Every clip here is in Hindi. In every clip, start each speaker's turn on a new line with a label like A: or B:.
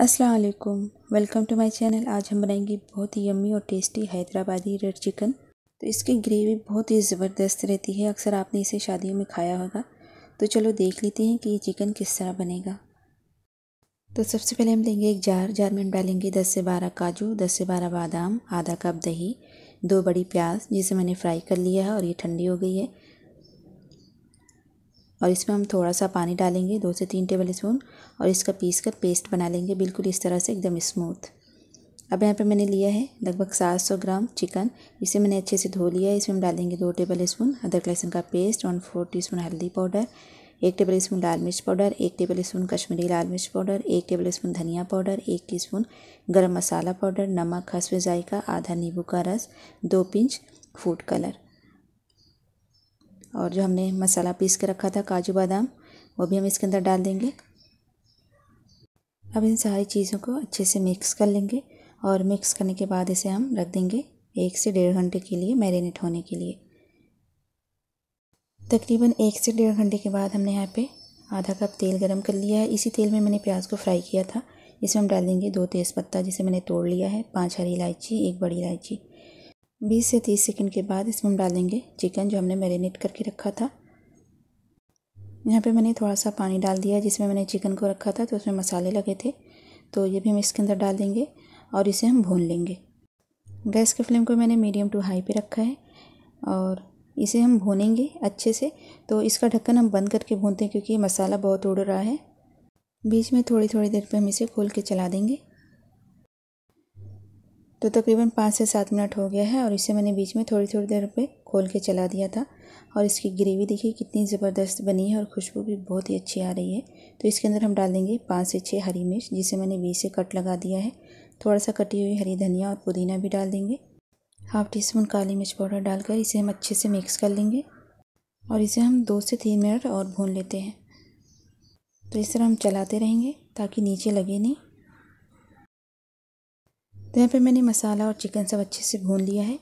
A: अस्सलाम वालेकुम वेलकम टू माय चैनल आज हम बनाएंगे बहुत ही यम्मी और टेस्टी हैदराबादी रेड चिकन तो इसकी ग्रेवी बहुत ही ज़बरदस्त रहती है अक्सर आपने इसे शादियों में खाया होगा तो चलो देख लेते हैं कि ये चिकन किस तरह बनेगा तो सबसे पहले हम लेंगे एक जार जार में हम डालेंगे दस से बारह काजू दस से बारह बादाम आधा कप दही दो बड़ी प्याज जिसे मैंने फ्राई कर लिया है और ये ठंडी हो गई है और इसमें हम थोड़ा सा पानी डालेंगे दो से तीन टेबल स्पून और इसका पीस कर पेस्ट बना लेंगे बिल्कुल इस तरह से एकदम स्मूथ अब यहाँ पे मैंने लिया है लगभग सात सौ ग्राम चिकन इसे मैंने अच्छे से धो लिया है इसमें हम डालेंगे दो टेबल स्पून अदरक लहसुन का paste one fourth teaspoon हल्दी पाउडर एक टेबल स्पून लाल मिर्च पाउडर एक टेबल स्पून कश्मीरी लाल मिर्च पाउडर एक टेबल स्पून धनिया पाउडर एक टीस्पून गरम मसाला पाउडर नमक हंसवे जायका आधा नींबू का रस दो पिंच फूड कलर और जो हमने मसाला पीस के रखा था काजू बादाम वो भी हम इसके अंदर डाल देंगे अब इन सारी चीज़ों को अच्छे से मिक्स कर लेंगे और मिक्स करने के बाद इसे हम रख देंगे एक से डेढ़ घंटे के लिए मैरिनेट होने के लिए तकरीबन एक से डेढ़ घंटे के बाद हमने यहाँ पे आधा कप तेल गरम कर लिया है इसी तेल में मैंने प्याज को फ्राई किया था इसमें हम डाल देंगे दो तेज़पत्ता जिसे मैंने तोड़ लिया है पांच हरी इलायची एक बड़ी इलायची बीस से तीस सेकंड के बाद इसमें हम डालेंगे चिकन जो हमने मैरिनेट करके रखा था यहाँ पे मैंने थोड़ा सा पानी डाल दिया जिसमें मैंने चिकन को रखा था तो उसमें मसाले लगे थे तो ये भी हम इसके अंदर डाल देंगे और इसे हम भून लेंगे गैस के फ्लेम को मैंने मीडियम टू हाई पे रखा है और इसे हम भूनेंगे अच्छे से तो इसका ढक्कन हम बंद करके भूनते हैं क्योंकि मसाला बहुत उड़ रहा है बीच में थोड़ी थोड़ी देर पर हम इसे खोल के चला देंगे तो तकरीबन पाँच से सात मिनट हो गया है और इसे मैंने बीच में थोड़ी थोड़ी देर पे खोल के चला दिया था और इसकी ग्रेवी देखिए कितनी ज़बरदस्त बनी है और खुशबू भी बहुत ही अच्छी आ रही है तो इसके अंदर हम डाल देंगे पाँच से छः हरी मिर्च जिसे मैंने बीच से कट लगा दिया है थोड़ा सा कटी हुई हरी धनिया और पुदीना भी डाल देंगे हाफ़ टी स्पून काली मिर्च पाउडर डालकर इसे हम अच्छे से मिक्स कर लेंगे और इसे हम दो से तीन मिनट और भून लेते हैं तो इस तरह हम चलाते रहेंगे ताकि नीचे लगे नहीं तो यहाँ पे मैंने मसाला और चिकन सब अच्छे से भून लिया है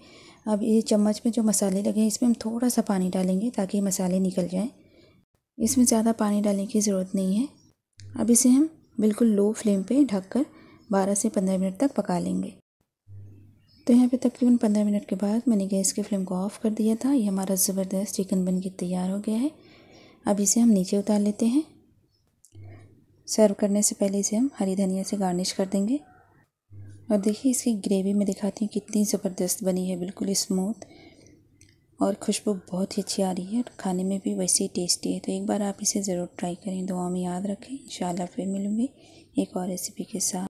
A: अब ये चम्मच में जो मसाले लगे हैं इसमें हम थोड़ा सा पानी डालेंगे ताकि मसाले निकल जाएं इसमें ज़्यादा पानी डालने की ज़रूरत नहीं है अब इसे हम बिल्कुल लो फ्लेम पे ढककर 12 से 15 मिनट तक पका लेंगे तो यहाँ पे तकरीबन 15 मिनट के बाद मैंने गैस के फ्लेम को ऑफ़ कर दिया था ये हमारा ज़बरदस्त चिकन बन के तैयार हो गया है अब इसे हम नीचे उतार लेते हैं सर्व करने से पहले इसे हम हरी धनिया से गार्निश कर देंगे और देखिए इसकी ग्रेवी मैं दिखाती हूँ कितनी ज़बरदस्त बनी है बिल्कुल स्मूथ और खुशबू बहुत ही अच्छी आ रही है और खाने में भी वैसे ही टेस्टी है तो एक बार आप इसे ज़रूर ट्राई करें दुआ में याद रखें इन फिर मिलूँगी एक और रेसिपी के साथ